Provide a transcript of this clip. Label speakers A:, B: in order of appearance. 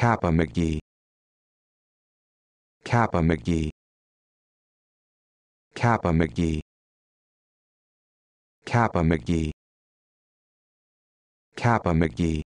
A: Kappa McGee Kappa McGee Kappa McGee Kappa McGee Kappa McGee